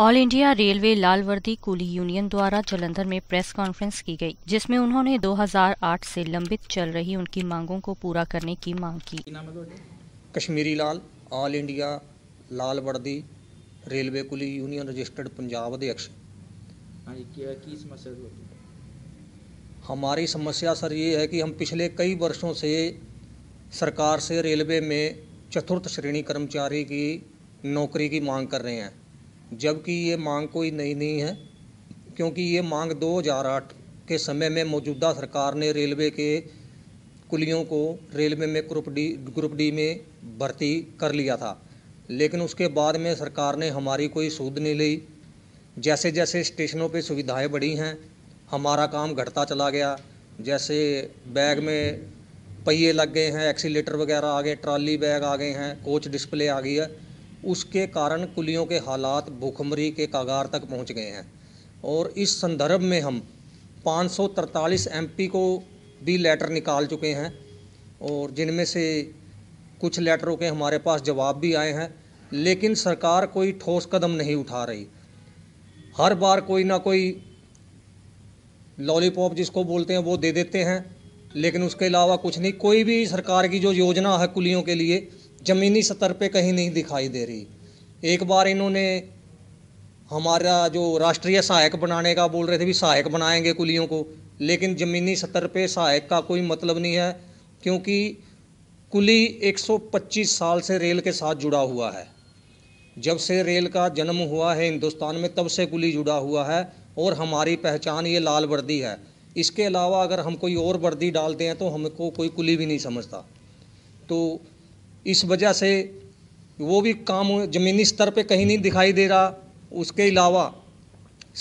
All India railway लाल वर्दी coolie union द्वारा जलंधर में प्रेस कॉन्फ्रेंस की गई जिसमें उन्होंने 2008 से लंबित चल रही उनकी मांगों को पूरा करने की मांग की तो? कश्मीरी लाल ऑल इंडिया लाल वर्दी railway coolie union registered Punjab अध्यक्ष हाँ, हमारी समस्या सर ये है कि हम पिछले कई वर्षों से सरकार से रेलवे में चतुर्थ श्रेणी कर्मचारी की नौकरी की मांग कर रहे हैं जबकि ये मांग कोई नई नहीं है क्योंकि ये मांग 2008 के समय में मौजूदा सरकार ने रेलवे के कुलियों को रेलवे में ग्रुप डी ग्रुप डी में भर्ती कर लिया था लेकिन उसके बाद में सरकार ने हमारी कोई सूद नहीं ली जैसे जैसे स्टेशनों पे सुविधाएं बढ़ी हैं हमारा काम घटता चला गया जैसे बैग में पहिए लग गए हैं एक्सीटर वगैरह आ गए ट्रॉली बैग आ गए हैं कोच डिस्प्ले आ गई है उसके कारण कुलियों के हालात भूखमरी के कागार तक पहुंच गए हैं और इस संदर्भ में हम 543 एमपी को भी लेटर निकाल चुके हैं और जिनमें से कुछ लेटरों के हमारे पास जवाब भी आए हैं लेकिन सरकार कोई ठोस कदम नहीं उठा रही हर बार कोई ना कोई लॉलीपॉप जिसको बोलते हैं वो दे देते हैं लेकिन उसके अलावा कुछ नहीं कोई भी सरकार की जो योजना है कुलियों के लिए ज़मीनी सतर पे कहीं नहीं दिखाई दे रही एक बार इन्होंने हमारा जो राष्ट्रीय सहायक बनाने का बोल रहे थे भी सहायक बनाएंगे कुलियों को लेकिन ज़मीनी सतर पे सहायक का कोई मतलब नहीं है क्योंकि कुली 125 साल से रेल के साथ जुड़ा हुआ है जब से रेल का जन्म हुआ है हिंदुस्तान में तब से कुली जुड़ा हुआ है और हमारी पहचान ये लाल वर्दी है इसके अलावा अगर हम कोई और वर्दी डालते हैं तो हमको कोई कुली भी नहीं समझता तो इस वजह से वो भी काम ज़मीनी स्तर पे कहीं नहीं दिखाई दे रहा उसके अलावा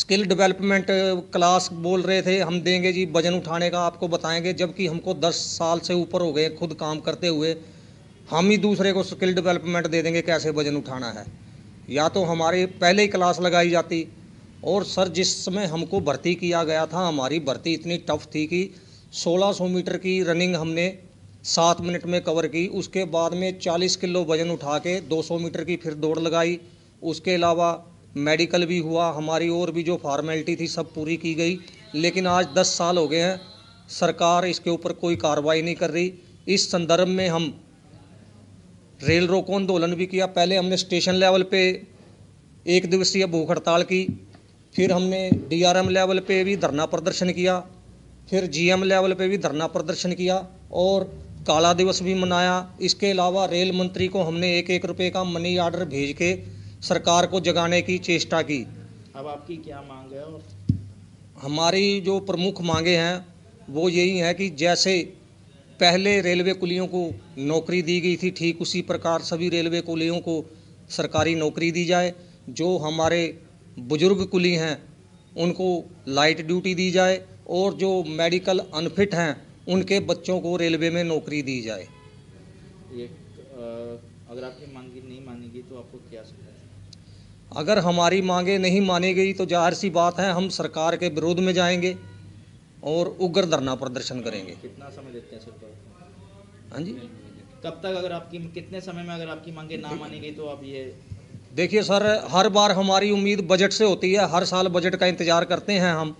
स्किल डेवलपमेंट क्लास बोल रहे थे हम देंगे जी वजन उठाने का आपको बताएंगे जबकि हमको दस साल से ऊपर हो गए खुद काम करते हुए हम ही दूसरे को स्किल डेवलपमेंट दे देंगे कैसे वजन उठाना है या तो हमारे पहले ही क्लास लगाई जाती और सर जिस समय हमको भर्ती किया गया था हमारी भर्ती इतनी टफ थी कि 1600 मीटर की रनिंग हमने सात मिनट में कवर की उसके बाद में चालीस किलो वजन उठा के दो सौ मीटर की फिर दौड़ लगाई उसके अलावा मेडिकल भी हुआ हमारी और भी जो फॉर्मेलिटी थी सब पूरी की गई लेकिन आज दस साल हो गए हैं सरकार इसके ऊपर कोई कार्रवाई नहीं कर रही इस संदर्भ में हम रेल रोको आंदोलन भी किया पहले हमने स्टेशन लेवल पे एक दिवसीय भूख हड़ताल की फिर हमने डीआरएम लेवल पे भी धरना प्रदर्शन किया फिर जीएम लेवल पे भी धरना प्रदर्शन किया और काला दिवस भी मनाया इसके अलावा रेल मंत्री को हमने एक एक रुपये का मनी ऑर्डर भेज के सरकार को जगाने की चेष्टा की अब आपकी क्या मांग है और हमारी जो प्रमुख मांगे हैं वो यही है कि जैसे पहले रेलवे कुलियों को नौकरी दी गई थी ठीक उसी प्रकार सभी रेलवे कुलियों को सरकारी नौकरी दी जाए जो हमारे बुजुर्ग कुली हैं उनको लाइट ड्यूटी दी जाए और जो मेडिकल अनफिट हैं उनके बच्चों को रेलवे में नौकरी दी जाए ये अगर आपकी मांग नहीं मानेगी तो आपको क्या अगर हमारी मांगे नहीं मानी गई तो जाहिर सी बात है हम सरकार के विरोध में जाएंगे और उग्र धरना प्रदर्शन करेंगे कितना समय देते हैं सरकार हाँ जी कब तक अगर आपकी कितने समय में अगर आपकी मांगे ना मानी गई तो आप ये देखिए सर हर बार हमारी उम्मीद बजट से होती है हर साल बजट का इंतज़ार करते हैं हम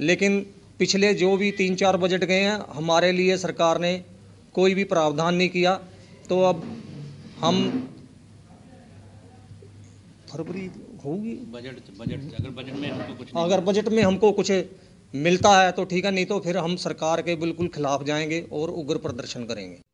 लेकिन पिछले जो भी तीन चार बजट गए हैं हमारे लिए सरकार ने कोई भी प्रावधान नहीं किया तो अब हम फरवरी होगी बजट बजट अगर बजट में हमको कुछ अगर बजट में हमको कुछ मिलता है तो ठीक है नहीं तो फिर हम सरकार के बिल्कुल खिलाफ जाएंगे और उग्र प्रदर्शन करेंगे